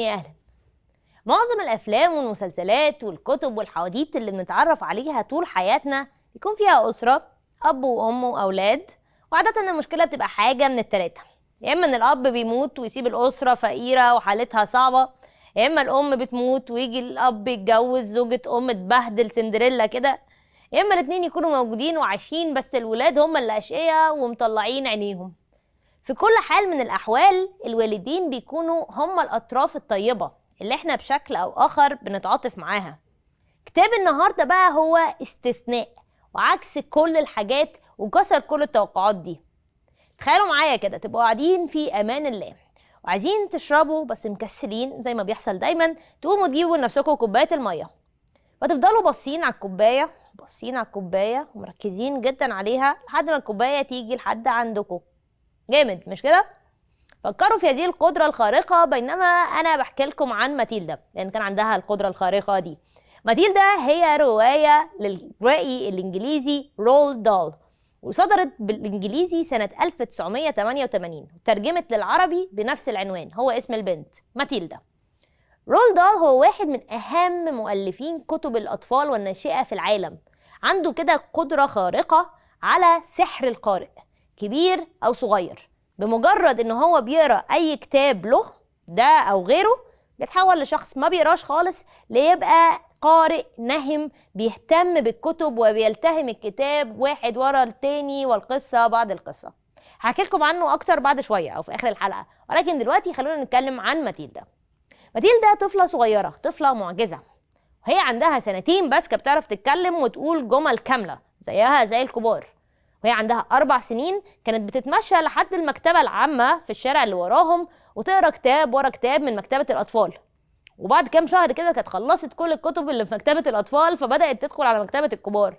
يا أهلا معظم الأفلام والمسلسلات والكتب والحواديت اللي بنتعرف عليها طول حياتنا بيكون فيها أسرة أب وأم وأولاد وعادة المشكلة بتبقى حاجة من التلاتة يا إما إن الأب بيموت ويسيب الأسرة فقيرة وحالتها صعبة يا إما الأم بتموت ويجي الأب يتجوز زوجة أم تبهدل سندريلا كده يا إما الاتنين يكونوا موجودين وعايشين بس الولاد هم اللي أشقياء ومطلعين عينيهم في كل حال من الأحوال الوالدين بيكونوا هم الأطراف الطيبة اللي احنا بشكل أو آخر بنتعاطف معاها كتاب النهاردة بقى هو استثناء وعكس كل الحاجات وكسر كل التوقعات دي تخيلوا معايا كده تبقوا قاعدين في أمان الله وعايزين تشربوا بس مكسلين زي ما بيحصل دايما تقوموا تجيبوا لنفسكم كوباية المية وتفضلوا باصين على الكوباية باصين على الكوباية ومركزين جدا عليها لحد ما الكوباية تيجي لحد عندكم جامد مش كده فكروا في هذه القدرة الخارقة بينما أنا بحكي لكم عن ماتيلدا لأن كان عندها القدرة الخارقة دي ماتيلدا هي رواية للرائي الإنجليزي رول دال وصدرت بالإنجليزي سنة 1988 وترجمت للعربي بنفس العنوان هو اسم البنت ماتيلدا رول دال هو واحد من أهم مؤلفين كتب الأطفال والناشئة في العالم عنده كده قدرة خارقة على سحر القارئ كبير او صغير بمجرد ان هو بيقرا اي كتاب له ده او غيره بيتحول لشخص ما بيقراش خالص ليبقى قارئ نهم بيهتم بالكتب وبيلتهم الكتاب واحد ورا التاني والقصه بعد القصه هحكي لكم عنه اكتر بعد شويه او في اخر الحلقه ولكن دلوقتي خلونا نتكلم عن ماتيلدا ماتيلدا طفله صغيره طفله معجزه وهي عندها سنتين بس كانت بتعرف تتكلم وتقول جمل كامله زيها زي الكبار وهي عندها أربع سنين كانت بتتمشى لحد المكتبة العامة في الشارع اللي وراهم وتقرا كتاب ورا كتاب من مكتبة الأطفال وبعد كام شهر كده كانت خلصت كل الكتب اللي في مكتبة الأطفال فبدأت تدخل على مكتبة الكبار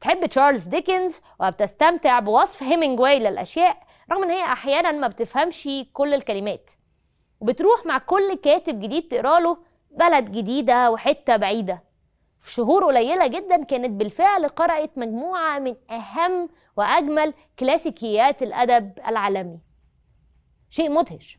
بتحب تشارلز ديكنز وبتستمتع بوصف هيمنجواي للأشياء رغم إن هي أحيانا ما بتفهمش كل الكلمات وبتروح مع كل كاتب جديد تقرا له بلد جديدة وحتة بعيدة في شهور قليلة جدا كانت بالفعل قرأت مجموعة من أهم وأجمل كلاسيكيات الأدب العالمي شيء مدهش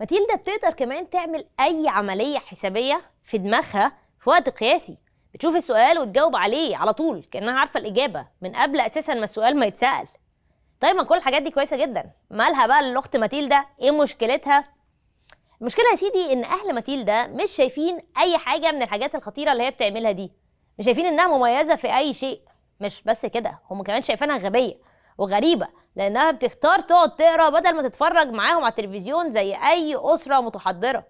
ماتيلدا بتقدر كمان تعمل أي عملية حسابية في دماغها في وقت قياسي بتشوف السؤال وتجاوب عليه على طول كأنها عارفة الإجابة من قبل أساسا ما السؤال ما يتسأل طيب ما كل الحاجات دي كويسة جدا مالها بقى الاخت ماتيلدا إيه مشكلتها المشكله يا سيدي ان اهل ماتيل ده مش شايفين اي حاجه من الحاجات الخطيره اللي هي بتعملها دي مش شايفين انها مميزه في اي شيء مش بس كده هم كمان شايفينها غبيه وغريبه لانها بتختار تقعد تقرا بدل ما تتفرج معاهم على التلفزيون زي اي اسره متحضره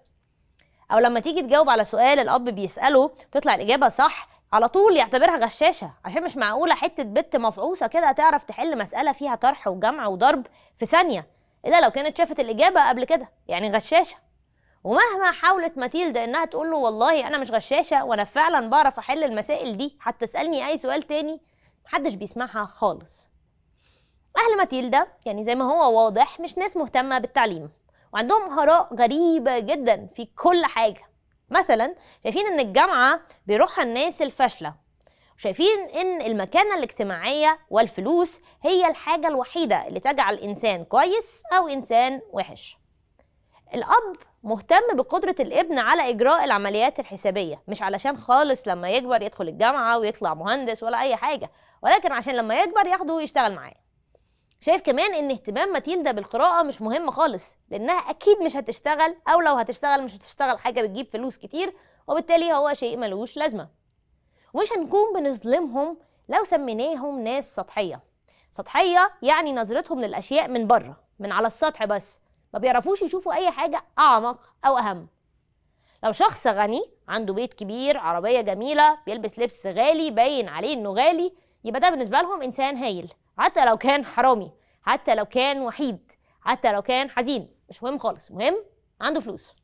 او لما تيجي تجاوب على سؤال الاب بيساله تطلع الاجابه صح على طول يعتبرها غشاشه عشان مش معقوله حته بت مفعوصه كده تعرف تحل مساله فيها طرح وجمع وضرب في ثانيه الا لو كانت شافت الاجابه قبل كده يعني غشاشه ومهما حاولت ماتيلدا انها تقول له والله انا مش غشاشه وانا فعلا بعرف احل المسائل دي حتى اسالني اي سؤال تاني محدش بيسمعها خالص اهل ماتيلدا يعني زي ما هو واضح مش ناس مهتمه بالتعليم وعندهم اراء غريبه جدا في كل حاجه مثلا شايفين ان الجامعه بيروحها الناس الفاشله وشايفين ان المكانة الاجتماعية والفلوس هي الحاجة الوحيدة اللي تجعل انسان كويس او انسان وحش الاب مهتم بقدرة الابن على إجراء العمليات الحسابية مش علشان خالص لما يكبر يدخل الجامعة ويطلع مهندس ولا أي حاجة ولكن عشان لما يكبر ياخده ويشتغل معاه شايف كمان ان اهتمام ماتيلدا بالقراءة مش مهم خالص لأنها أكيد مش هتشتغل أو لو هتشتغل مش هتشتغل حاجة بتجيب فلوس كتير وبالتالي هو شيء ملوش لازمة ومش هنكون بنظلمهم لو سميناهم ناس سطحية سطحية يعني نظرتهم للأشياء من بره من على السطح بس ما بيعرفوش يشوفوا اي حاجه اعمق او اهم لو شخص غني عنده بيت كبير عربيه جميله بيلبس لبس غالي باين عليه انه غالي يبقى ده بالنسبه لهم انسان هايل حتى لو كان حرامي حتى لو كان وحيد حتى لو كان حزين مش مهم خالص مهم عنده فلوس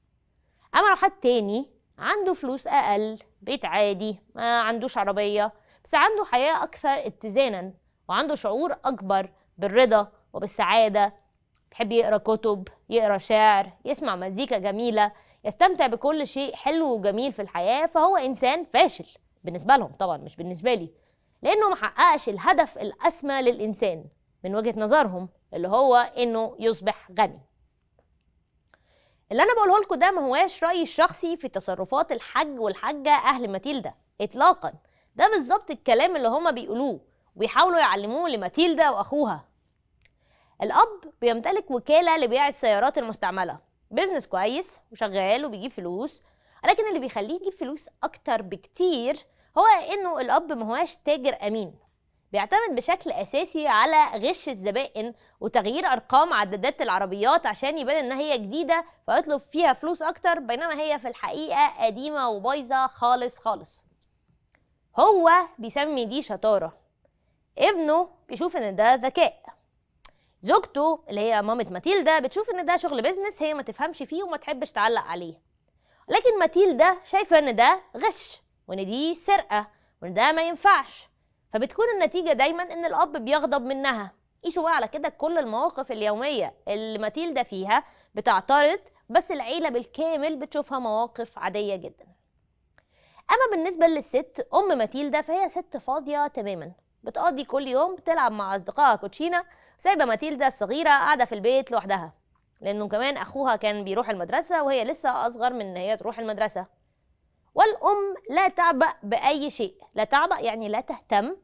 اما لو حد تاني عنده فلوس اقل بيت عادي ما عندوش عربيه بس عنده حياه اكثر اتزانا وعنده شعور اكبر بالرضا وبالسعاده بيحب يقرا كتب يقرا شعر يسمع مزيكا جميله يستمتع بكل شيء حلو وجميل في الحياه فهو انسان فاشل بالنسبه لهم طبعا مش بالنسبه لي لانه محققش الهدف الاسمى للانسان من وجهه نظرهم اللي هو انه يصبح غني اللي انا بقوله لكم ده ما هواش رايي الشخصي في تصرفات الحج والحجه اهل ماتيلدا اطلاقا ده بالظبط الكلام اللي هما بيقولوه وبيحاولوا يعلموه لماتيلدا واخوها الاب بيمتلك وكاله لبيع السيارات المستعمله بيزنس كويس وشغال وبيجيب فلوس لكن اللي بيخليه يجيب فلوس اكتر بكتير هو انه الاب ما تاجر امين بيعتمد بشكل اساسي على غش الزبائن وتغيير ارقام عدادات العربيات عشان يبان إنها هي جديده فيطلب فيها فلوس اكتر بينما هي في الحقيقه قديمه وبايظه خالص خالص هو بيسمي دي شطاره ابنه بيشوف ان ده ذكاء زوجته اللي هي مامة ماتيلدا بتشوف ان ده شغل بيزنس هي ما تفهمش فيه وما تحبش تعلق عليه لكن ماتيلدا شايفه ان ده غش وان دي سرقه وان ده ما ينفعش فبتكون النتيجه دايما ان الاب بيغضب منها قيسوا بقى على كده كل المواقف اليوميه اللي ماتيلدا فيها بتعترض بس العيله بالكامل بتشوفها مواقف عاديه جدا اما بالنسبه للست ام ماتيلدا فهي ست فاضيه تماما بتقضي كل يوم بتلعب مع اصدقائها كوتشينه سايبه ماتيلدا الصغيره قاعده في البيت لوحدها لانه كمان اخوها كان بيروح المدرسه وهي لسه اصغر من ان هي تروح المدرسه والام لا تعبأ باي شيء لا تعبأ يعني لا تهتم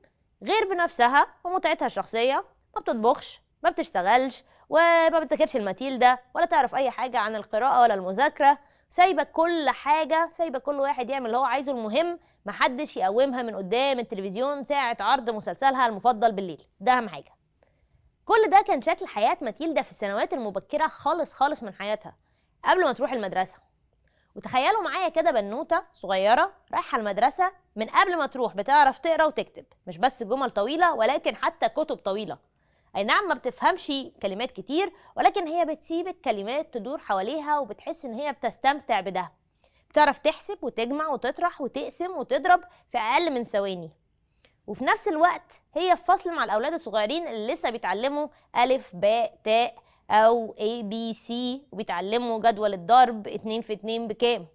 غير بنفسها ومتعتها الشخصيه ما بتطبخش ما بتشتغلش وما بتذاكرش الماتيلدا ولا تعرف اي حاجه عن القراءه ولا المذاكره سايبه كل حاجه سايبه كل واحد يعمل اللي هو عايزه المهم محدش يقومها من قدام التلفزيون ساعه عرض مسلسلها المفضل بالليل ده اهم حاجه كل ده كان شكل حياة ماتيلدا في السنوات المبكرة خالص خالص من حياتها قبل ما تروح المدرسة وتخيلوا معايا كده بنوتة صغيرة رايحة المدرسة من قبل ما تروح بتعرف تقرا وتكتب مش بس جمل طويلة ولكن حتى كتب طويلة أي نعم ما بتفهمش كلمات كتير ولكن هي بتسيب الكلمات تدور حواليها وبتحس إن هي بتستمتع بده بتعرف تحسب وتجمع وتطرح وتقسم وتضرب في أقل من ثواني وفي نفس الوقت هي في فصل مع الاولاد الصغيرين اللي لسه بيتعلموا الف باء تاء او اي بي سي وبيتعلموا جدول الضرب اتنين في اتنين بكام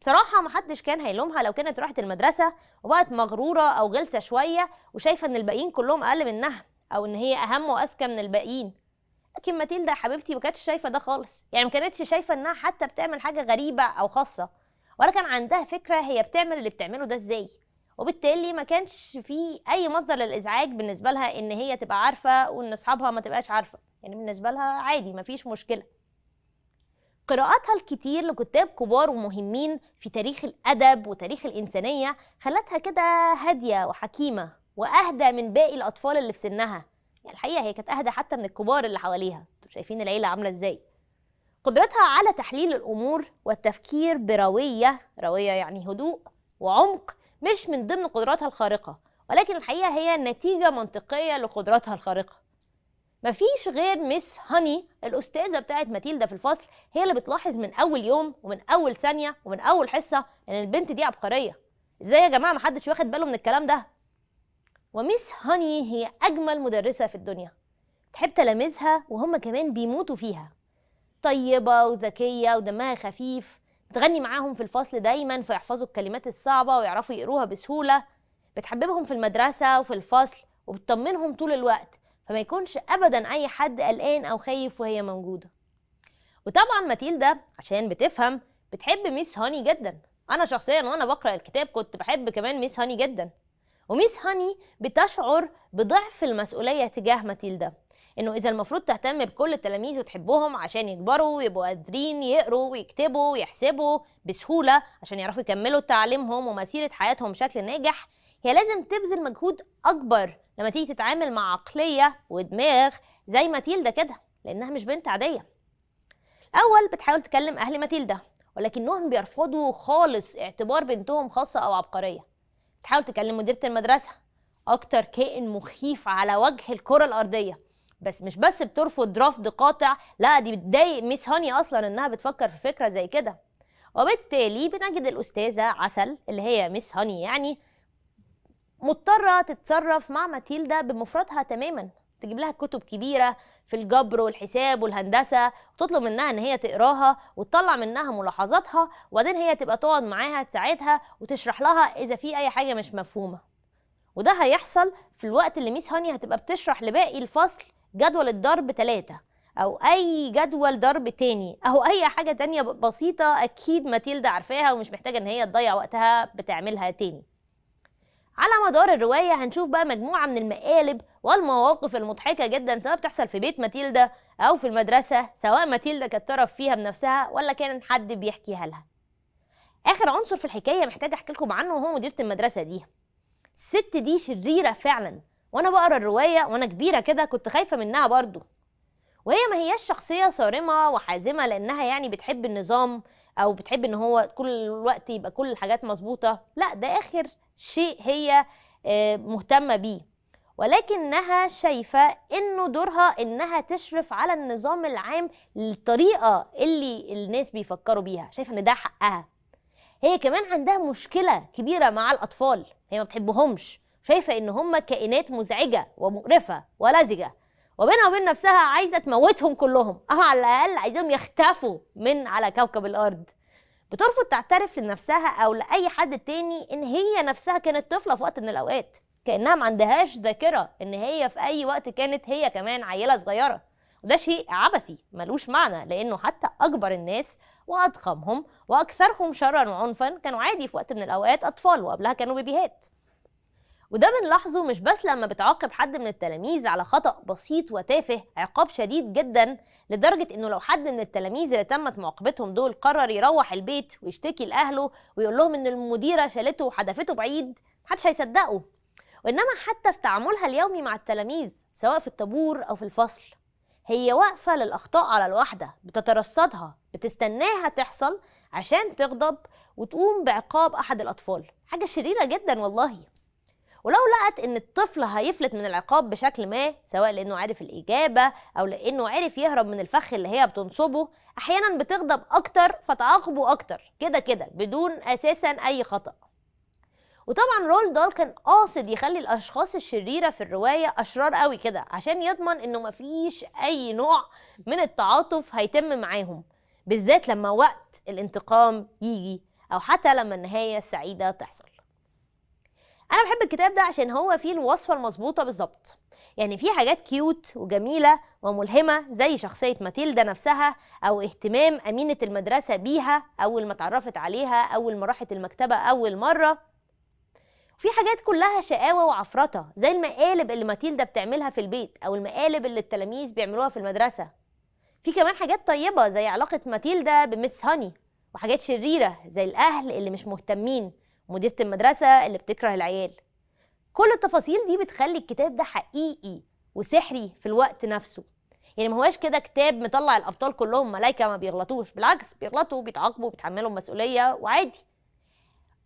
بصراحة محدش كان هيلومها لو كانت راحت المدرسة وبقت مغرورة أو غلسة شوية وشايفة إن الباقيين كلهم أقل منها أو إن هي أهم وأذكى من الباقيين لكن ماتيلدا يا حبيبتي ما كانتش شايفة ده خالص يعني ما كانتش شايفة إنها حتى بتعمل حاجة غريبة أو خاصة ولا كان عندها فكرة هي بتعمل اللي بتعمله ده إزاي وبالتالي ما كانش في اي مصدر للازعاج بالنسبه لها ان هي تبقى عارفه وان اصحابها ما تبقاش عارفه يعني بالنسبه لها عادي ما فيش مشكله قراءاتها الكتير لكتاب كبار ومهمين في تاريخ الادب وتاريخ الانسانيه خلتها كده هاديه وحكيمه واهدى من باقي الاطفال اللي في سنها يعني الحقيقه هي كانت اهدى حتى من الكبار اللي حواليها انتوا شايفين العيله عامله ازاي قدرتها على تحليل الامور والتفكير برويه رويه يعني هدوء وعمق مش من ضمن قدراتها الخارقة ولكن الحقيقة هي نتيجة منطقية لقدراتها الخارقة مفيش غير مس هاني الأستاذة بتاعت ماتيلدا في الفصل هي اللي بتلاحظ من أول يوم ومن أول ثانية ومن أول حصة إن البنت دي عبقرية ازاي يا جماعة محدش واخد باله من الكلام ده ومس هاني هي أجمل مدرسة في الدنيا تحب تلاميذها وهم كمان بيموتوا فيها طيبة وذكية ودمها خفيف تغني معاهم في الفصل دايما فيحفظوا الكلمات الصعبة ويعرفوا يقروها بسهولة بتحببهم في المدرسة وفي الفصل وبتطمنهم طول الوقت فما يكونش أبدا أي حد قلقان أو خايف وهي موجودة وطبعا ماتيلدا عشان بتفهم بتحب ميس هاني جدا أنا شخصيا وأنا بقرأ الكتاب كنت بحب كمان ميس هاني جدا وميس هاني بتشعر بضعف المسؤولية تجاه ماتيلدا انه اذا المفروض تهتم بكل التلاميذ وتحبهم عشان يكبروا ويبقوا قادرين يقروا ويكتبوا ويحسبوا بسهوله عشان يعرفوا يكملوا تعليمهم ومسيره حياتهم بشكل ناجح هي لازم تبذل مجهود اكبر لما تيجي تتعامل مع عقليه ودماغ زي ماتيلدا كده لانها مش بنت عاديه الاول بتحاول تكلم اهل ماتيلدا ولكنهم بيرفضوا خالص اعتبار بنتهم خاصه او عبقريه بتحاول تكلم مديره المدرسه اكتر كائن مخيف على وجه الكره الارضيه بس مش بس بترفض رفض قاطع لا دي بتضايق ميس هاني اصلا انها بتفكر في فكره زي كده وبالتالي بنجد الاستاذه عسل اللي هي ميس هاني يعني مضطره تتصرف مع ماتيلدا بمفردها تماما تجيب لها كتب كبيره في الجبر والحساب والهندسه وتطلب منها ان هي تقراها وتطلع منها ملاحظاتها وبعدين هي تبقى تقعد معاها تساعدها وتشرح لها اذا في اي حاجه مش مفهومه وده هيحصل في الوقت اللي ميس هاني هتبقى بتشرح لباقي الفصل جدول الضرب تلاتة او اي جدول ضرب تاني او اي حاجه تانية بسيطه اكيد ماتيلدا عارفاها ومش محتاجه ان هي تضيع وقتها بتعملها تاني على مدار الروايه هنشوف بقى مجموعه من المقالب والمواقف المضحكه جدا سواء بتحصل في بيت ماتيلدا او في المدرسه سواء ماتيلدا كانت طرف فيها بنفسها ولا كان حد بيحكيها لها اخر عنصر في الحكايه محتاجة احكي لكم عنه وهو مديره المدرسه دي الست دي شريره فعلا وانا بقرا الروايه وانا كبيره كده كنت خايفه منها برضو وهي ما هياش شخصيه صارمه وحازمه لانها يعني بتحب النظام او بتحب ان هو كل الوقت يبقى كل الحاجات مظبوطه لا ده اخر شيء هي آه، مهتمه بيه ولكنها شايفه انه دورها انها تشرف على النظام العام الطريقه اللي الناس بيفكروا بيها شايفه ان ده حقها هي كمان عندها مشكله كبيره مع الاطفال هي ما بتحبهمش شايفه ان هم كائنات مزعجه ومقرفه ولزجه وبينها وبين نفسها عايزه تموتهم كلهم أه على الاقل عايزاهم يختفوا من على كوكب الارض بترفض تعترف لنفسها او لاي حد تاني ان هي نفسها كانت طفله في وقت من الاوقات كانها ما عندهاش ذاكره ان هي في اي وقت كانت هي كمان عيله صغيره وده شيء عبثي ملوش معنى لانه حتى اكبر الناس واضخمهم واكثرهم شرا وعنفا كانوا عادي في وقت من الاوقات اطفال وقبلها كانوا بيبيهات وده بنلاحظه مش بس لما بتعاقب حد من التلاميذ على خطأ بسيط وتافه عقاب شديد جدا لدرجة انه لو حد من التلاميذ اللي تمت معاقبتهم دول قرر يروح البيت ويشتكي لأهله ويقول لهم ان المديرة شالته وحدفته بعيد محدش هيصدقه وإنما حتى في تعاملها اليومي مع التلاميذ سواء في الطابور أو في الفصل هي واقفة للأخطاء على الواحدة بتترصدها بتستناها تحصل عشان تغضب وتقوم بعقاب أحد الأطفال حاجة شريرة جدا والله ولو لقت ان الطفل هيفلت من العقاب بشكل ما سواء لانه عارف الاجابه او لانه عارف يهرب من الفخ اللي هي بتنصبه احيانا بتغضب اكتر فتعاقبه اكتر كده كده بدون اساسا اي خطا وطبعا رول دال كان قاصد يخلي الاشخاص الشريره في الروايه اشرار قوي كده عشان يضمن انه مفيش اي نوع من التعاطف هيتم معاهم بالذات لما وقت الانتقام يجي او حتى لما النهايه السعيده تحصل انا بحب الكتاب ده عشان هو فيه الوصفه المظبوطه بالظبط يعني في حاجات كيوت وجميله وملهمه زي شخصيه ماتيلدا نفسها او اهتمام امينه المدرسه بيها اول ما اتعرفت عليها اول ما راحت المكتبه اول مره في حاجات كلها شقاوه وعفرطه زي المقالب اللي ماتيلدا بتعملها في البيت او المقالب اللي التلاميذ بيعملوها في المدرسه في كمان حاجات طيبه زي علاقه ماتيلدا بمس هاني وحاجات شريره زي الاهل اللي مش مهتمين مديره المدرسه اللي بتكره العيال كل التفاصيل دي بتخلي الكتاب ده حقيقي وسحري في الوقت نفسه يعني ما هواش كده كتاب مطلع الابطال كلهم ملايكه ما بيغلطوش بالعكس بيغلطوا بيتعاقبوا بيتحملوا مسؤوليه وعادي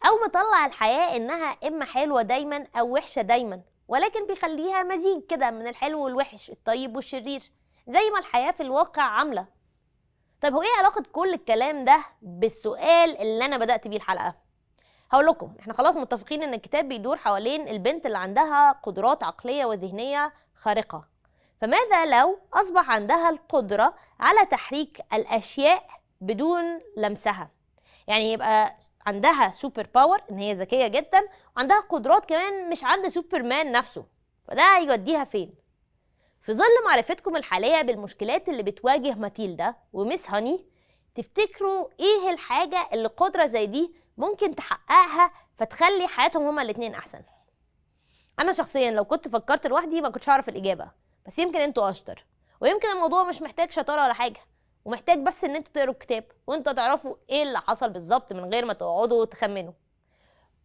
او مطلع الحياه انها اما حلوه دايما او وحشه دايما ولكن بيخليها مزيج كده من الحلو والوحش الطيب والشرير زي ما الحياه في الواقع عامله طب هو ايه علاقه كل الكلام ده بالسؤال اللي انا بدات بيه الحلقه هقول لكم احنا خلاص متفقين ان الكتاب بيدور حوالين البنت اللي عندها قدرات عقليه وذهنيه خارقه فماذا لو اصبح عندها القدره على تحريك الاشياء بدون لمسها يعني يبقى عندها سوبر باور ان هي ذكيه جدا وعندها قدرات كمان مش عند سوبرمان نفسه فده هيوديها فين في ظل معرفتكم الحاليه بالمشكلات اللي بتواجه ماتيلدا وميس هاني تفتكروا ايه الحاجه اللي قدره زي دي ممكن تحققها فتخلي حياتهم هما الاتنين احسن انا شخصيا لو كنت فكرت لوحدي ما كنتش هعرف الاجابه بس يمكن انتوا اشطر ويمكن الموضوع مش محتاج شطاره ولا حاجه ومحتاج بس ان انتوا تقروا الكتاب وانتوا تعرفوا ايه اللي حصل بالظبط من غير ما تقعدوا تخمنوا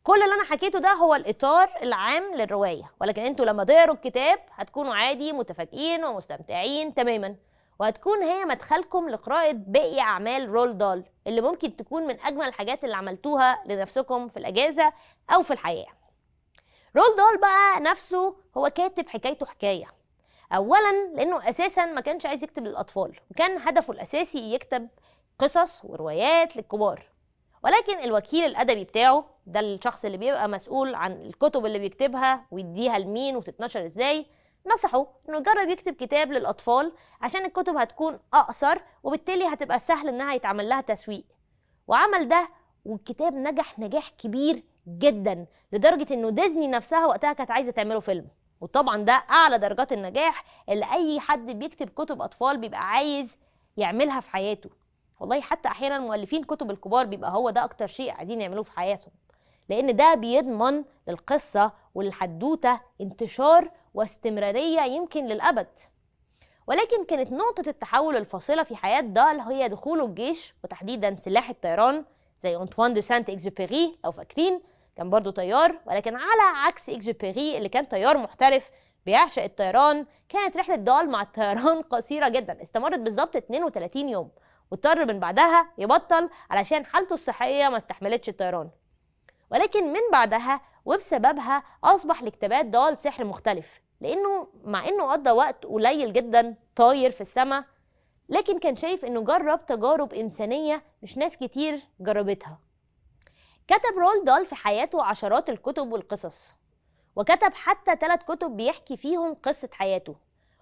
كل اللي انا حكيته ده هو الاطار العام للروايه ولكن انتوا لما تقروا الكتاب هتكونوا عادي متفاجئين ومستمتعين تماما وهتكون هي مدخلكم لقراءة باقي أعمال رول دال اللي ممكن تكون من أجمل الحاجات اللي عملتوها لنفسكم في الأجازة أو في الحياة رول دال بقى نفسه هو كاتب حكايته حكاية أولا لأنه أساسا ما كانش عايز يكتب للأطفال وكان هدفه الأساسي يكتب قصص وروايات للكبار ولكن الوكيل الأدبي بتاعه ده الشخص اللي بيبقى مسؤول عن الكتب اللي بيكتبها ويديها لمين وتتنشر إزاي نصحوا انه يجرب يكتب كتاب للاطفال عشان الكتب هتكون اقصر وبالتالي هتبقى سهل انها يتعمل لها تسويق وعمل ده والكتاب نجح نجاح كبير جدا لدرجه انه ديزني نفسها وقتها كانت عايزه تعمله فيلم وطبعا ده اعلى درجات النجاح اللي اي حد بيكتب كتب اطفال بيبقى عايز يعملها في حياته والله حتى احيانا مؤلفين كتب الكبار بيبقى هو ده اكتر شيء عايزين يعملوه في حياتهم لأن ده بيضمن للقصة وللحدوتة انتشار واستمرارية يمكن للأبد ولكن كانت نقطة التحول الفاصلة في حياة دال هي دخوله الجيش وتحديدا سلاح الطيران زي أنطوان دو سانت إكزوبيري لو فاكرين كان برضه طيار ولكن على عكس إكزوبيري اللي كان طيار محترف بيعشق الطيران كانت رحلة دال مع الطيران قصيرة جدا استمرت بالظبط 32 يوم واضطر من بعدها يبطل علشان حالته الصحية ما استحملتش الطيران ولكن من بعدها وبسببها أصبح لكتابات دول سحر مختلف لأنه مع أنه قضى وقت قليل جدا طاير في السماء لكن كان شايف أنه جرب تجارب إنسانية مش ناس كتير جربتها كتب رول دال في حياته عشرات الكتب والقصص وكتب حتى ثلاث كتب بيحكي فيهم قصة حياته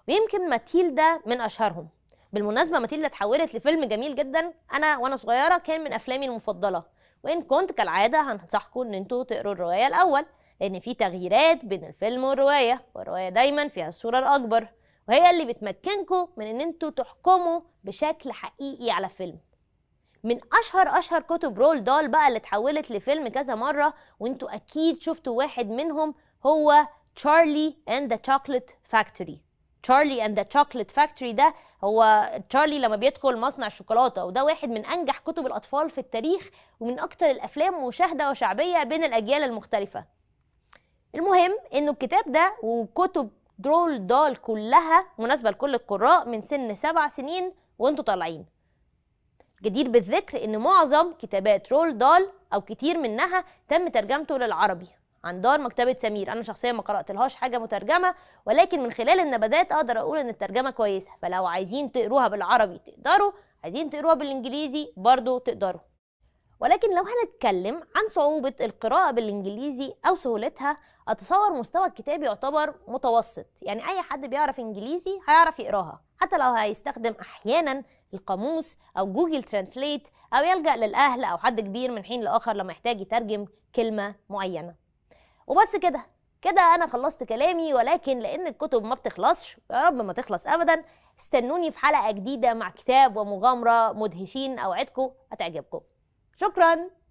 ويمكن ماتيلدا من أشهرهم بالمناسبة ماتيلدا اتحولت لفيلم جميل جدا أنا وأنا صغيرة كان من أفلامي المفضلة وإن كنت كالعادة هنصحكم إن أنتوا تقروا الرواية الأول لأن في تغييرات بين الفيلم والرواية والرواية دايما فيها الصورة الأكبر وهي اللي بتمكنكم من إن أنتوا تحكموا بشكل حقيقي على فيلم من اشهر اشهر كتب رول دال بقى اللي اتحولت لفيلم كذا مره وانتوا اكيد شفتوا واحد منهم هو تشارلي اند ذا تشوكلت فاكتوري تشارلي اند ذا تشوكلت فاكتوري ده هو تشارلي لما بيدخل مصنع الشوكولاته وده واحد من انجح كتب الاطفال في التاريخ ومن اكتر الافلام مشاهده وشعبيه بين الاجيال المختلفه المهم انه الكتاب ده وكتب درول دال كلها مناسبه لكل القراء من سن سبع سنين وانتوا طالعين جدير بالذكر ان معظم كتابات رول دال او كتير منها تم ترجمته للعربي عن دار مكتبه سمير انا شخصيا ما قراتلهاش حاجه مترجمه ولكن من خلال النبذات اقدر اقول ان الترجمه كويسه فلو عايزين تقروها بالعربي تقدروا عايزين تقروها بالانجليزي برضو تقدروا ولكن لو هنتكلم عن صعوبة القراءة بالإنجليزي أو سهولتها أتصور مستوى الكتاب يعتبر متوسط يعني أي حد بيعرف إنجليزي هيعرف يقراها حتى لو هيستخدم أحيانا القاموس أو جوجل ترانسليت أو يلجأ للأهل أو حد كبير من حين لآخر لما يحتاج يترجم كلمة معينة وبس كده كده انا خلصت كلامي ولكن لان الكتب ما بتخلصش يا رب ما تخلص ابدا استنوني في حلقه جديده مع كتاب ومغامره مدهشين اوعدكم هتعجبكم شكرا